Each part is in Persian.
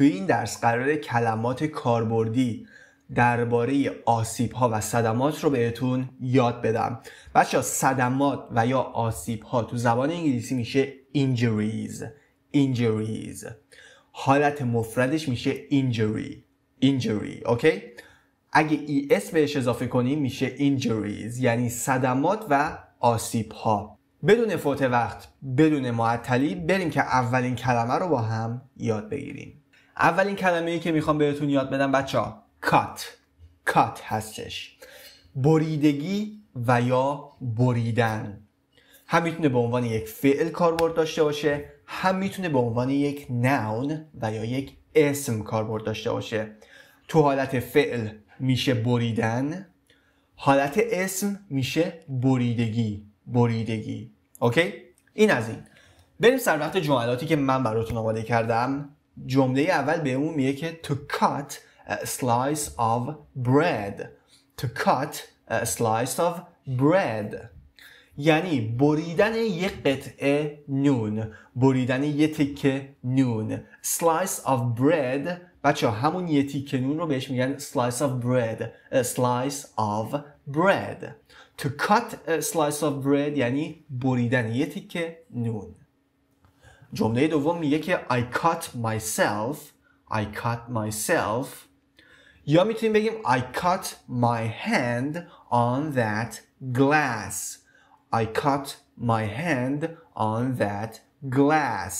توی این درس قرار کلمات کاربردی درباره آسیب ها و صدمات رو بهتون یاد بدم بچه ها صدمات و یا آسیب ها تو زبان انگلیسی میشه injuries injuries حالت مفردش میشه injury injury اوکی اگه اس e بهش اضافه کنیم میشه injuries یعنی صدمات و آسیب ها بدون فوت وقت بدون معطلی بریم که اولین کلمه رو با هم یاد بگیریم اولین کلمه ای که میخوام بهتون یاد بدم بچه ها کات کات هستش بریدگی و یا بریدن هم میتونه به عنوان یک فعل کاربرد داشته باشه هم میتونه به عنوان یک نون و یا یک اسم کاربرد داشته باشه تو حالت فعل میشه بریدن حالت اسم میشه بریدگی بریدگی اوکی این از این بریم سر وقت جملاتی که من براتون آماده کردم جمله اول به اون میگه که to cut a slice of bread to cut a slice of bread یعنی بریدن یه قطعه نون بریدن یه تیکه نون slice of bread بچه همون یه تیکه نون رو بهش میگن slice of bread a slice of bread to cut a slice of bread یعنی بریدن یه تیکه نون جمله دوم میگه که I cut myself I cut myself یا میتونیم بگیم I cut my hand on that glass I cut my hand on that glass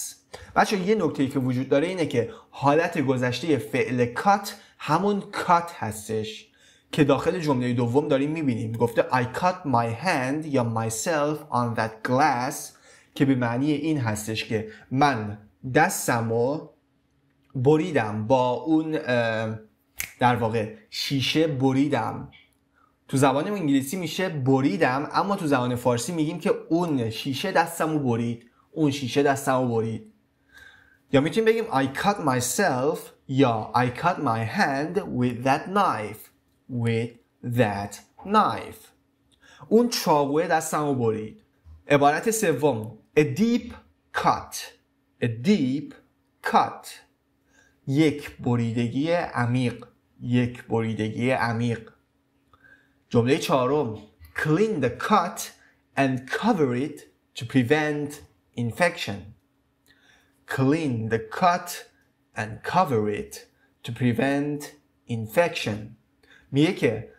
بچه یه نکته که وجود داره اینه که حالت گذشته فعل cut همون cut هستش که داخل جمله دوم داریم میبینیم گفته I cut my hand یا myself on that glass که به معنی این هستش که من دستم و بریدم با اون در واقع شیشه بریدم تو زبان انگلیسی میشه بریدم اما تو زبان فارسی میگیم که اون شیشه دستمو برید اون شیشه دستمو برید یا میتونیم بگیم I cut myself یا I cut my hand with that knife with that knife اون چاقوه دستمو برید عبارت سوم A deep cut. A deep cut. یک بریدگی عمیق. یک بریدگی عمیق. جمله چهارم. Clean the cut and cover it to prevent infection. Clean the cut and cover it to prevent infection. میگه که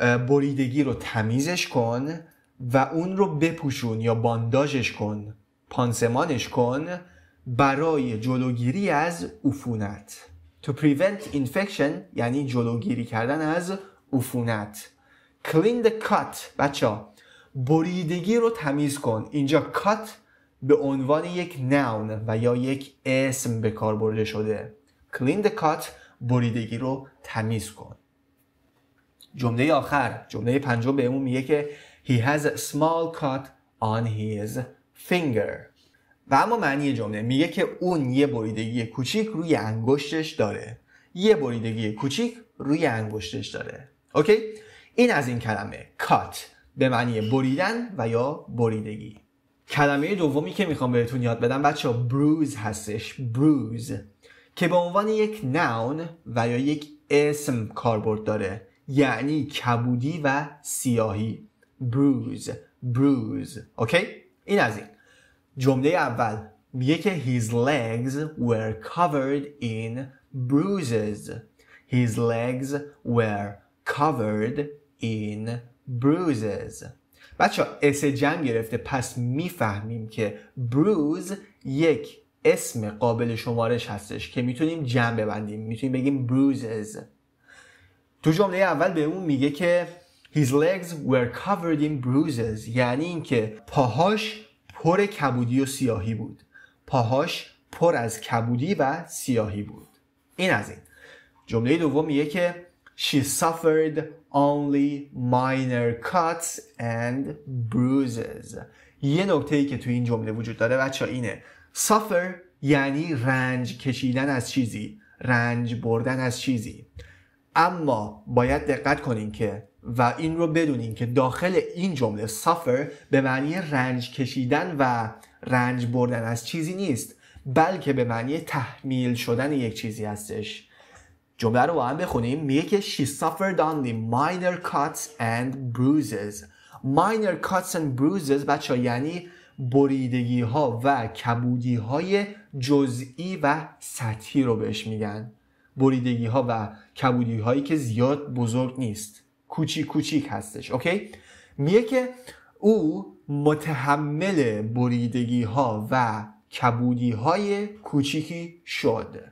بریدگی رو تمیزش کن و اون رو بپوشون یا بانداژش کن پانسمانش کن برای جلوگیری از عفونت To prevent infection یعنی جلوگیری کردن از عفونت Clean the cut بچه بریدگی رو تمیز کن اینجا cut به عنوان یک نون و یا یک اسم به کار برده شده Clean the cut بریدگی رو تمیز کن جمله آخر جمله پنجم بهمون میگه که He has a small cut on his finger. و اما معنی جمله میگه که اون یه بریدگی کوچیک روی انگشتش داره. یه بریدگی کوچیک روی انگشتش داره. اوکی؟ این از این کلمه cut به معنی بریدن و یا بریدگی. کلمه دومی که میخوام بهتون یاد بدم بچه ها بروز هستش بروز که به عنوان یک نون و یا یک اسم کاربرد داره یعنی کبودی و سیاهی bruise bruise اوکی این از این جمله اول میگه که his legs were covered in bruises his legs were covered in bruises بچه ها اس جمع گرفته پس میفهمیم که "bruise" یک اسم قابل شمارش هستش که میتونیم جمع ببندیم میتونیم بگیم "bruises." تو جمله اول به اون میگه که His legs were covered in bruises یعنی اینکه پاهاش پر کبودی و سیاهی بود پاهاش پر از کبودی و سیاهی بود این از این جمله دوم میگه که She suffered only minor cuts and bruises یه نکته ای که توی این جمله وجود داره بچه اینه suffer یعنی رنج کشیدن از چیزی رنج بردن از چیزی اما باید دقت کنین که و این رو بدونین که داخل این جمله suffer به معنی رنج کشیدن و رنج بردن از چیزی نیست بلکه به معنی تحمیل شدن یک چیزی هستش جمله رو با هم بخونیم میگه که she suffered only minor cuts and bruises minor cuts and bruises بچه یعنی بریدگی ها و کبودی های جزئی و سطحی رو بهش میگن بریدگی ها و کبودی هایی که زیاد بزرگ نیست کوچیک کوچیک هستش اوکی میگه که او متحمل بریدگی ها و کبودی های کوچیکی شد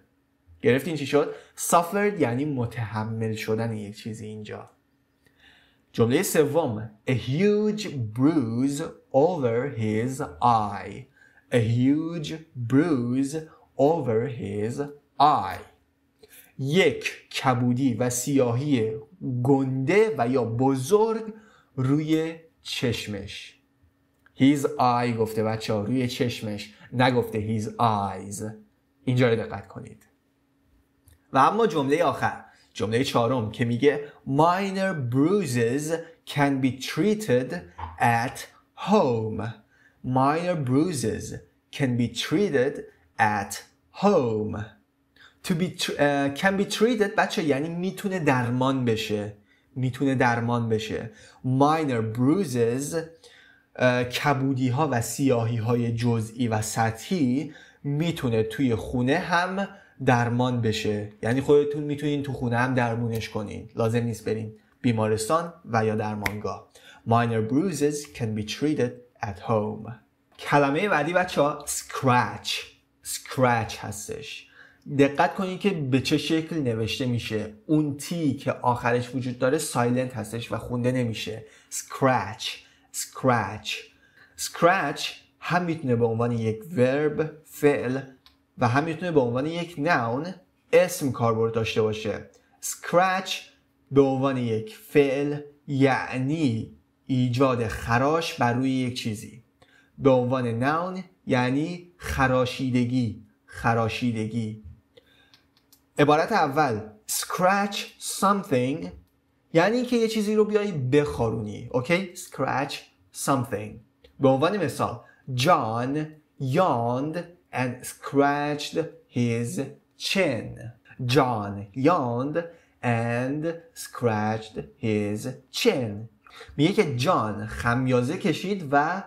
گرفتین چی شد؟ suffered یعنی متحمل شدن یک چیزی اینجا جمله سوم a huge bruise over his eye a huge bruise over his eye یک کبودی و سیاهی گنده و یا بزرگ روی چشمش his eye گفته بچه ها روی چشمش نگفته his eyes اینجا رو دقت کنید و اما جمله آخر جمله چهارم که میگه minor bruises can be treated at home minor bruises can be treated at home to be tr- uh, can be treated بچه یعنی میتونه درمان بشه میتونه درمان بشه minor bruises uh, کبودی ها و سیاهی های جزئی و سطحی میتونه توی خونه هم درمان بشه یعنی خودتون میتونین تو خونه هم درمونش کنین لازم نیست برین بیمارستان و یا درمانگاه minor bruises can be treated at home کلمه بعدی بچه ها scratch scratch هستش دقت کنید که به چه شکل نوشته میشه اون تی که آخرش وجود داره سایلنت هستش و خونده نمیشه scratch scratch scratch هم میتونه به عنوان یک ورب فعل و هم میتونه به عنوان یک ناون اسم کاربرد داشته باشه scratch به عنوان یک فعل یعنی ایجاد خراش بر روی یک چیزی به عنوان ناون یعنی خراشیدگی خراشیدگی عبارت اول scratch something یعنی که یه چیزی رو بیای بخارونی اوکی scratch something به عنوان مثال جان یاند and scratched his chin جان یاند and scratched his chin میگه که جان خمیازه کشید و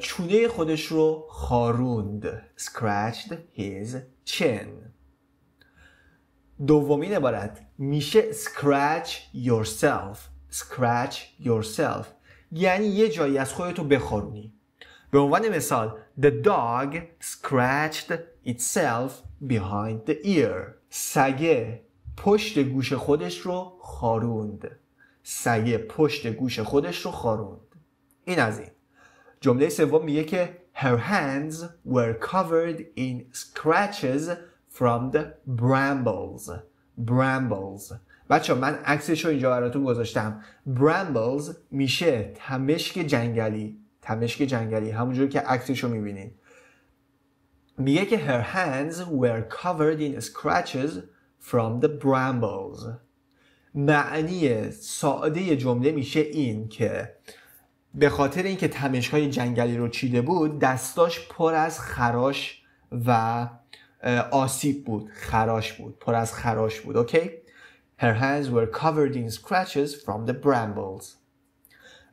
چونه خودش رو خاروند scratched his chin دومین عبارت میشه scratch yourself scratch yourself یعنی یه جایی از خودتو بخارونی به عنوان مثال The dog scratched itself behind the ear سگه پشت گوش خودش رو خاروند سگه پشت گوش خودش رو خاروند این از این جمله سوم میگه که Her hands were covered in scratches from the brambles brambles بچه من عکسش رو اینجا براتون گذاشتم brambles میشه تمشک جنگلی تمشک جنگلی همونجور که عکسش رو میبینید میگه که her hands were covered in scratches from the brambles معنی ساده جمله میشه این که به خاطر اینکه تمشک های جنگلی رو چیده بود دستاش پر از خراش و آسیب بود خراش بود پر از خراش بود اوکی Her hands were covered in scratches from the brambles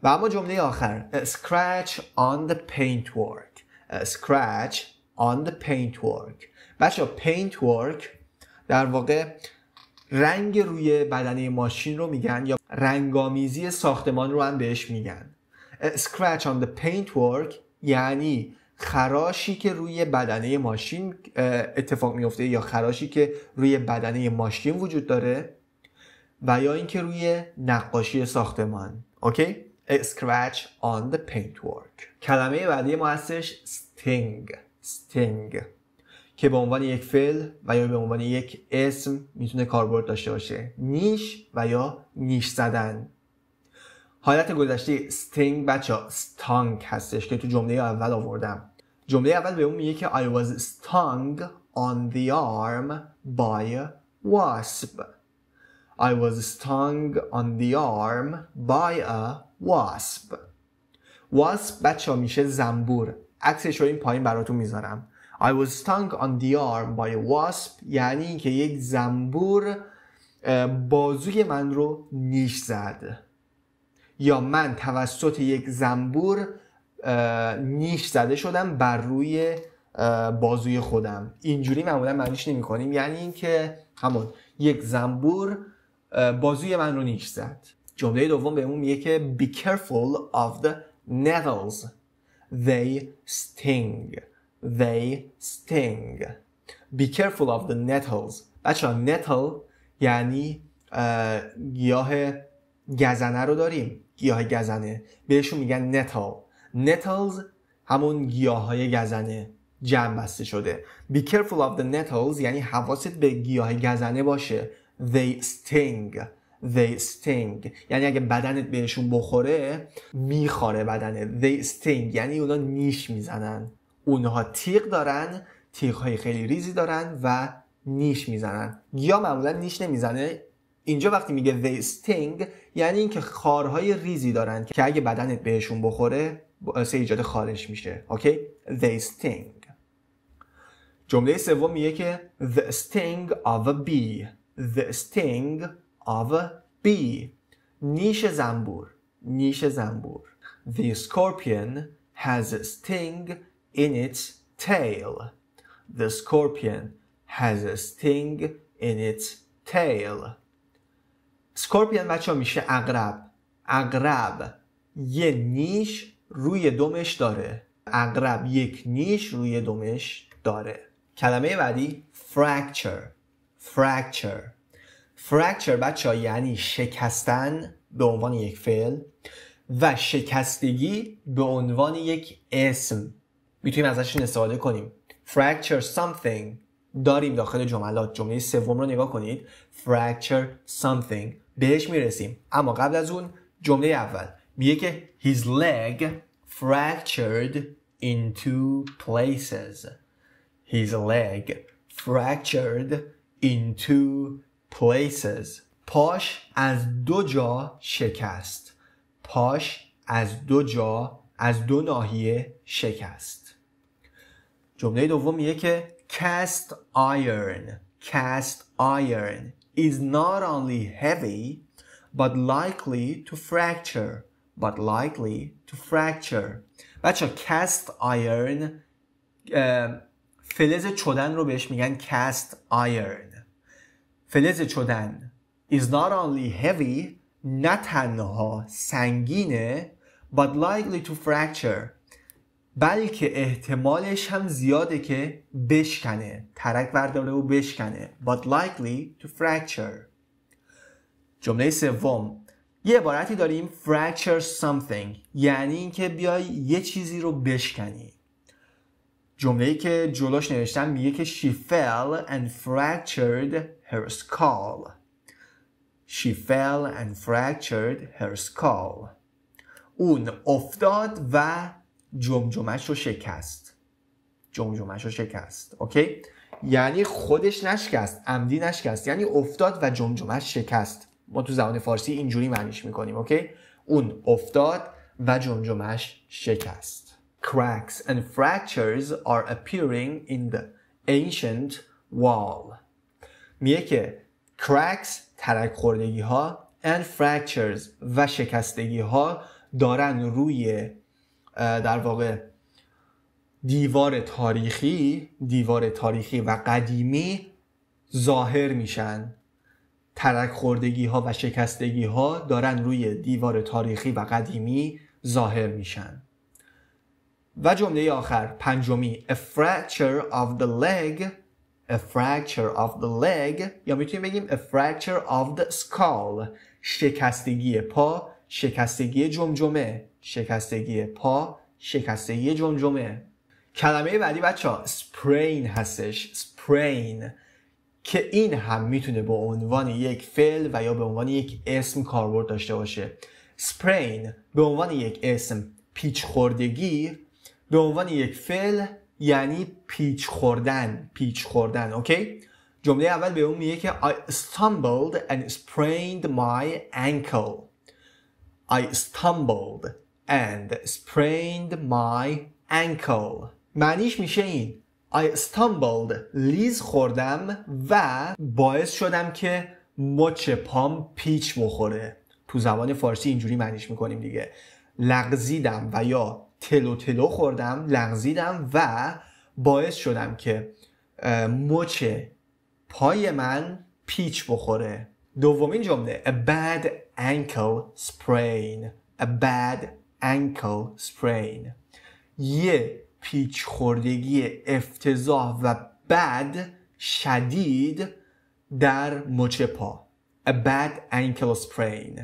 و اما جمله آخر scratch on the paintwork scratch on the paintwork بچه paintwork در واقع رنگ روی بدنه ماشین رو میگن یا رنگامیزی ساختمان رو هم بهش میگن scratch on the paintwork یعنی خراشی که روی بدنه ماشین اتفاق میفته یا خراشی که روی بدنه ماشین وجود داره و یا اینکه روی نقاشی ساختمان اوکی scratch on the paintwork کلمه بعدی ما هستش sting sting که به عنوان یک فعل و یا به عنوان یک اسم میتونه کاربرد داشته باشه نیش و یا نیش زدن حالت گذشته Sting بچه Stung هستش که تو جمله اول آوردم جمله اول به اون میگه که I was stung on the arm by a wasp I was stung on the arm by a wasp wasp بچه میشه زنبور عکسش رو این پایین براتون میذارم I was stung on the arm by a wasp یعنی که یک زنبور بازوی من رو نیش زد یا من توسط یک زنبور نیش زده شدم بر روی بازوی خودم اینجوری معمولا معنیش نمی کنیم یعنی اینکه همون یک زنبور بازوی من رو نیش زد جمله دوم به اون میگه که be careful of the nettles they sting they sting be careful of the nettles بچه ها nettle یعنی گیاه گزنه رو داریم گیاه گزنه بهشون میگن نتال نتالز همون گیاه های گزنه جمع بسته شده Be careful of the nettles یعنی حواست به گیاه گزنه باشه They sting They sting یعنی اگه بدنت بهشون بخوره میخاره بدنه They sting یعنی اونا نیش میزنن اونها تیغ دارن تیغ های خیلی ریزی دارن و نیش میزنن گیاه معمولا نیش نمیزنه اینجا وقتی میگه they sting یعنی اینکه خارهای ریزی دارن که اگه بدنت بهشون بخوره باعث ایجاد خارش میشه اوکی they sting جمله سوم میگه که the sting of a bee the sting of a bee نیش زنبور نیش زنبور the scorpion has a sting in its tail the scorpion has a sting in its tail سکورپیان بچه ها میشه اقرب اقرب یه نیش روی دمش داره اقرب یک نیش روی دومش داره کلمه بعدی fracture fracture fracture بچه ها یعنی شکستن به عنوان یک فعل و شکستگی به عنوان یک اسم میتونیم ازشون استفاده کنیم fracture something داریم داخل جملات جمله سوم رو نگاه کنید fracture something بهش میرسیم اما قبل از اون جمله اول میگه که his leg fractured in two places his leg fractured in two places پاش از دو جا شکست پاش از دو جا از دو ناحیه شکست جمله دوم میگه که cast iron cast iron is not only heavy, but likely to fracture, but likely to fracture. بچه cast iron فلز چودن رو بهش میگن cast iron. فلز چودن is not only heavy نه تنها سنگینه but likely to fracture بلکه احتمالش هم زیاده که بشکنه ترک برداره و بشکنه but likely to fracture جمله سوم یه عبارتی داریم fracture something یعنی اینکه بیای یه چیزی رو بشکنی جمله که جلوش نوشتم میگه که she fell and fractured her skull she fell and fractured her skull اون افتاد و جمجمش رو شکست جمجمش رو شکست اوکی یعنی خودش نشکست عمدی نشکست یعنی افتاد و جمجمش شکست ما تو زبان فارسی اینجوری معنیش میکنیم اوکی اون افتاد و جمجمش شکست cracks and fractures are appearing in the ancient wall میگه که cracks ترک خوردگی ها and fractures و شکستگی ها دارن روی در واقع دیوار تاریخی دیوار تاریخی و قدیمی ظاهر میشن ترک خوردگی ها و شکستگی ها دارن روی دیوار تاریخی و قدیمی ظاهر میشن و جمله آخر پنجمی a fracture of the leg a fracture of the leg یا میتونیم بگیم a fracture of the skull شکستگی پا شکستگی جمجمه شکستگی پا شکستگی جمجمه کلمه بعدی بچه ها سپرین هستش سپرین که این هم میتونه به عنوان یک فعل و یا به عنوان یک اسم کاربرد داشته باشه سپرین به عنوان یک اسم پیچ خوردگی به عنوان یک فعل یعنی پیچ خوردن پیچ خوردن اوکی جمله اول به اون میگه که I stumbled and sprained my ankle I stumbled and sprained my ankle معنیش میشه این I stumbled لیز خوردم و باعث شدم که مچ پام پیچ بخوره تو زبان فارسی اینجوری معنیش میکنیم دیگه لغزیدم و یا تلو تلو خوردم لغزیدم و باعث شدم که مچ پای من پیچ بخوره دومین جمله a bad ankle sprain a bad ankle sprain یه پیچ خوردگی افتضاح و بد شدید در مچ پا a bad ankle sprain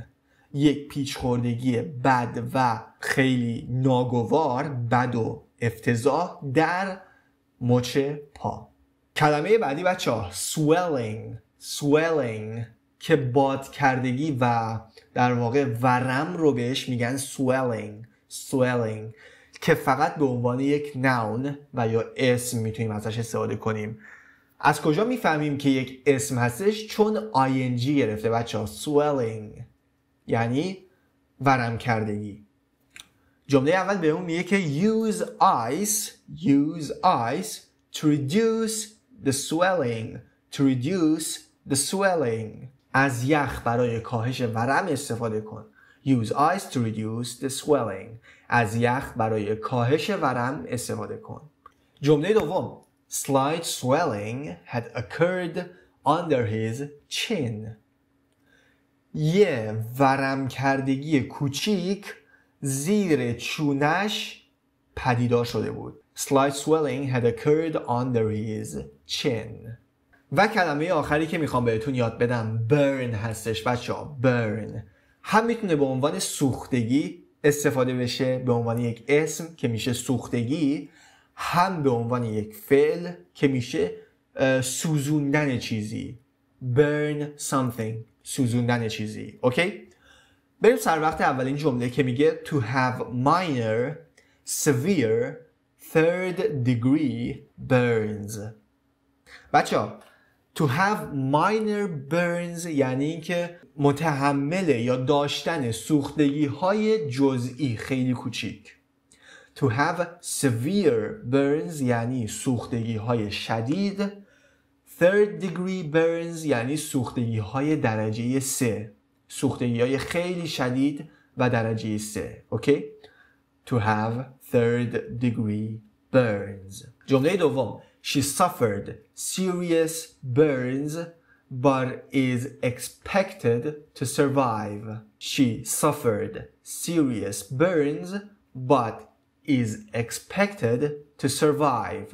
یک پیچ خوردگی بد و خیلی ناگوار بد و افتضاح در مچ پا کلمه بعدی بچه ها swelling swelling که باد کردگی و در واقع ورم رو بهش میگن swelling, swelling که فقط به عنوان یک نون و یا اسم میتونیم ازش استفاده کنیم از کجا میفهمیم که یک اسم هستش چون ing گرفته بچه ها swelling یعنی ورم کردگی جمله اول به اون میگه که use ice use ice to reduce the swelling to reduce the swelling از یخ برای کاهش ورم استفاده کن Use ice to reduce the swelling از یخ برای کاهش ورم استفاده کن جمله دوم Slight swelling had occurred under his chin یه ورم کردگی کوچیک زیر چونش پدیدار شده بود Slight swelling had occurred under his chin و کلمه آخری که میخوام بهتون یاد بدم برن هستش بچه برن هم میتونه به عنوان سوختگی استفاده بشه به عنوان یک اسم که میشه سوختگی هم به عنوان یک فعل که میشه سوزوندن چیزی burn something سوزوندن چیزی اوکی بریم سر وقت اولین جمله که میگه to have minor severe third degree burns بچه ها to have minor burns یعنی اینکه متحمل یا داشتن سوختگی های جزئی خیلی کوچیک to have severe burns یعنی سوختگی های شدید third degree burns یعنی سوختگی های درجه سه سوختگی های خیلی شدید و درجه سه okay؟ to have third degree burns جمله دوم She suffered serious burns but is expected to survive. She suffered serious burns but is expected to survive.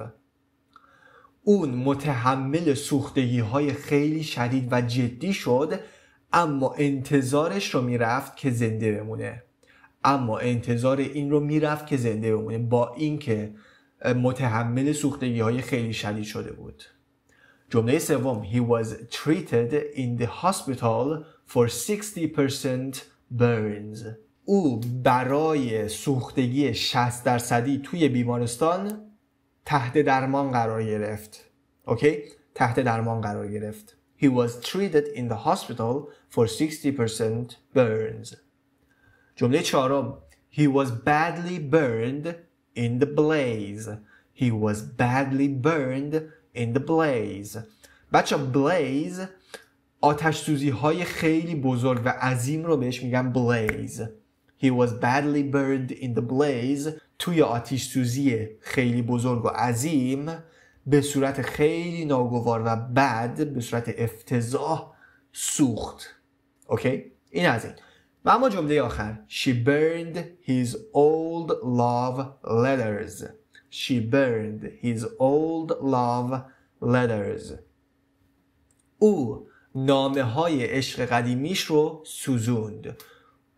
اون متحمل سوختگی های خیلی شدید و جدی شد اما انتظارش رو میرفت که زنده بمونه اما انتظار این رو میرفت که زنده بمونه با اینکه متحمل سوختگی های خیلی شدید شده بود جمله سوم He was treated in the hospital for 60% burns او برای سوختگی 60 درصدی توی بیمارستان تحت درمان قرار گرفت اوکی تحت درمان قرار گرفت He was treated in the hospital for 60% burns جمله چهارم He was badly burned in the blaze he was badly burned in the blaze بچه blaze آتش سوزی های خیلی بزرگ و عظیم رو بهش میگن blaze he was badly burned in the blaze توی آتش سوزی خیلی بزرگ و عظیم به صورت خیلی ناگوار و بد به صورت افتضاح سوخت اوکی این از این و اما جمله آخر She burned his old love letters She burned his old love letters او نامه های عشق قدیمیش رو سوزوند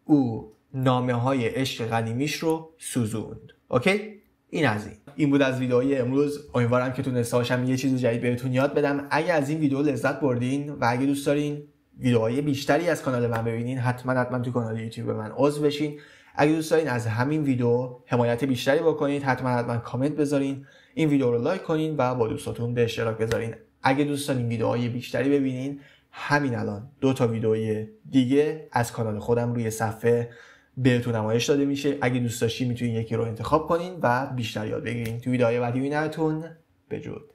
او نامه های عشق قدیمیش رو سوزوند اوکی؟ این از این این بود از ویدئوی امروز امیدوارم که تونسته باشم یه چیز جدید بهتون یاد بدم اگه از این ویدیو لذت بردین و اگه دوست دارین ویدئوهای بیشتری از کانال من ببینین حتما حتما تو کانال یوتیوب من عضو بشین اگه دوست دارین از همین ویدیو حمایت بیشتری بکنید حتما حتما کامنت بذارین این ویدیو رو لایک کنین و با دوستاتون به اشتراک بذارین اگه دوست دارین ویدیوهای بیشتری ببینین همین الان دو تا ویدیوی دیگه از کانال خودم روی صفحه بهتون نمایش داده میشه اگه دوست داشتین میتونین یکی رو انتخاب کنین و بیشتر یاد بگیرین تو ویدیوهای بعدی بینتون بجود